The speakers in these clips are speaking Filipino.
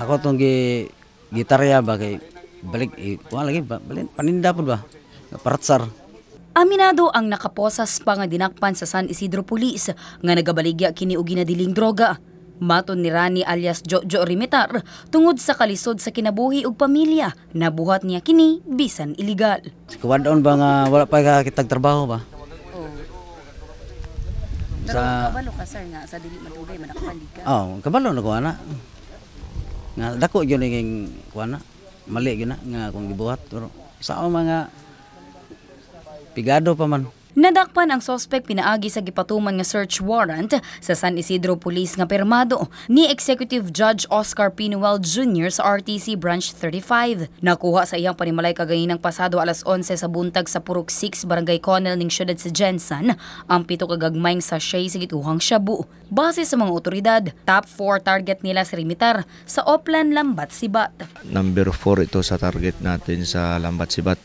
Ako tong gi gitarya ba kay balik eh, wala lagi ba balik paninda pud ba partsar Aminado ang nakaposas pa nga dinakpan sa San Isidro Police nga nagabaligya kini og ginadiling droga. Maton ni Rani alias Jojo Rimitar tungod sa kalisod sa kinabuhi ug pamilya nabuhat niya kini bisan illegal. Kuwadon ba nga wala pa kitag trabaho ba? Sa kabalo ka sir nga sa dili madugay manakpan ka. Oh, kabalo na ko ana nga dako gyud ning kuana mali gyud na nga akong gibuhat pero sa mga pigado pa man Nadakpan ang sospek pinaagi sa gipatuman nga search warrant sa San Isidro Police nga pirmado ni Executive Judge Oscar Pinuel Jr. sa RTC Branch 35. Nakuha sa iyang panimalay ng pasado alas 11 sa buntag sa Purok 6, Barangay Connell ning syudad sa Jensen ang pito kagagmayng sachet sa gituhang shabu. Base sa mga otoridad, top 4 target nila sa Rimitar sa Oplan Lambat Sibat. Number 4 ito sa target natin sa Lambat Sibat.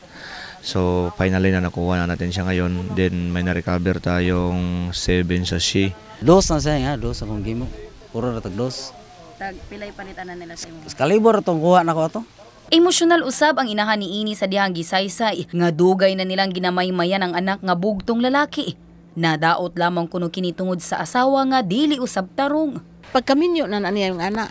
So finally na nakuha na natin siya ngayon. Then may na-recover tayong 7 sa she. Dos na siya nga, dos akong gimo. Puro na tag-dos. Tag, pilay palitan na nila sa imo. Kalibor itong kuha na ko ito. Emosyonal usab ang inahan ni Ini sa dihang gisaysay nga dugay na nilang ginamaymayan ang anak nga bugtong lalaki. Nadaot lamang kuno kinitungod sa asawa nga dili usab tarong. Pag kami niyo na niya yung anak,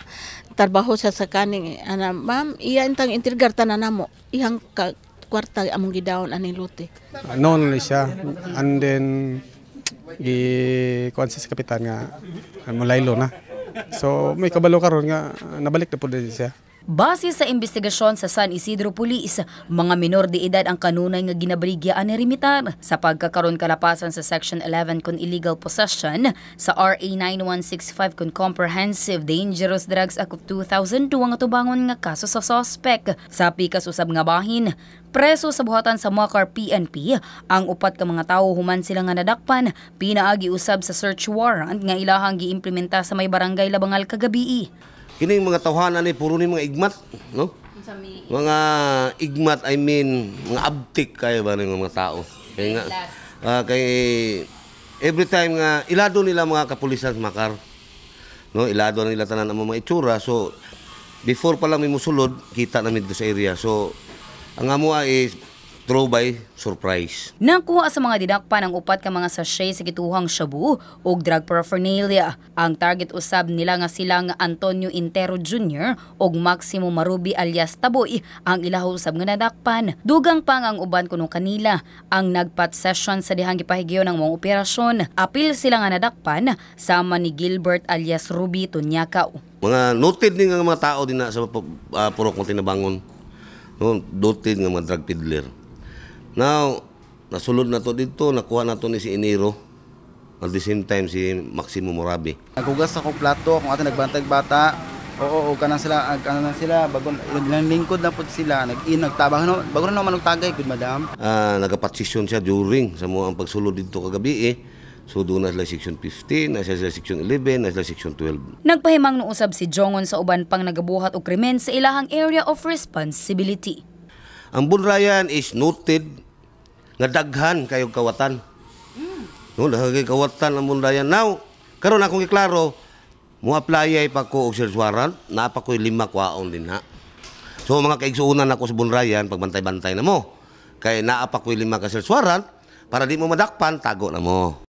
tarbaho siya sa kaning anak, ma'am iya intang intirgar tanan namo ihang ka, kwarta among gidaon ani lote. Uh, ni siya and then gi kuan sa kapitan nga mulaylo na. So may kabalo karon nga nabalik na pud siya. Base sa investigasyon sa San Isidro Police, mga minor de edad ang kanunay nga ginabrigyaan ni Rimitar sa pagkakaroon kalapasan sa Section 11 kung illegal possession sa RA 9165 kung Comprehensive Dangerous Drugs Act of 2002 nga tubangon nga kaso sa suspect. Sa pikas usab nga bahin, preso sa buhatan sa Makar PNP ang upat ka mga tawo human sila nga nadakpan pinaagi usab sa search warrant nga ilahang giimplementa sa may barangay Labangal kagabi. Kining mga tawhana ni puro ni mga igmat, no? Mga igmat, I mean, mga abtik kayo ba ng mga tao. Kaya nga, uh, kay every time nga, ilado nila mga kapulisan Makar. No, ilado na nila tanan ang mga itsura. So, before pa lang may musulod, kita namin sa area. So, ang amo is throw by surprise. Nangkuha sa mga dinakpan ang upat ka mga sachet sa gituhang shabu o drug paraphernalia. Ang target usab nila nga silang Antonio Intero Jr. o Maximo Marubi alias Taboy ang ilaho usab nga nadakpan. Dugang pang ang uban kuno kanila ang nagpat session sa dihang gipahigyon ng mga operasyon. Apil sila nga nadakpan sama ni Gilbert alias Ruby Tunyakaw. Mga noted ni nga mga tao din na sa uh, purok ng tinabangon. No, doted nga mga drug peddler. Now, nasulod na to dito, nakuha na to ni si Enero. At the same time, si Maximo Morabi. Nagugas ako plato, akong ato nagbantag bata, oo, o kanan sila, ag, ah, kanan sila, bago, naglingkod na po sila, nag-in, eh, nagtabang, no, bago na naman tagay, good madam. Ah, nagapatsisyon siya during sa mga ang pagsulod dito kagabi eh. So doon na sila section 15, na sila section 11, na sila section 12. Nagpahimang nuusab si Jongon sa uban pang nagabuhat o krimen sa ilahang area of responsibility. Ang Bunrayan is noted nga daghan kayo kawatan. Mm. No, daghan kawatan ang mundayan. Now, karon akong iklaro, mo apply pa ko og search warrant, na pa ko lima kwaon din ha. So mga kaigsuunan ako sa bunrayan, pagbantay-bantay na mo. Kay naa pa ko lima ka para di mo madakpan, tago na mo.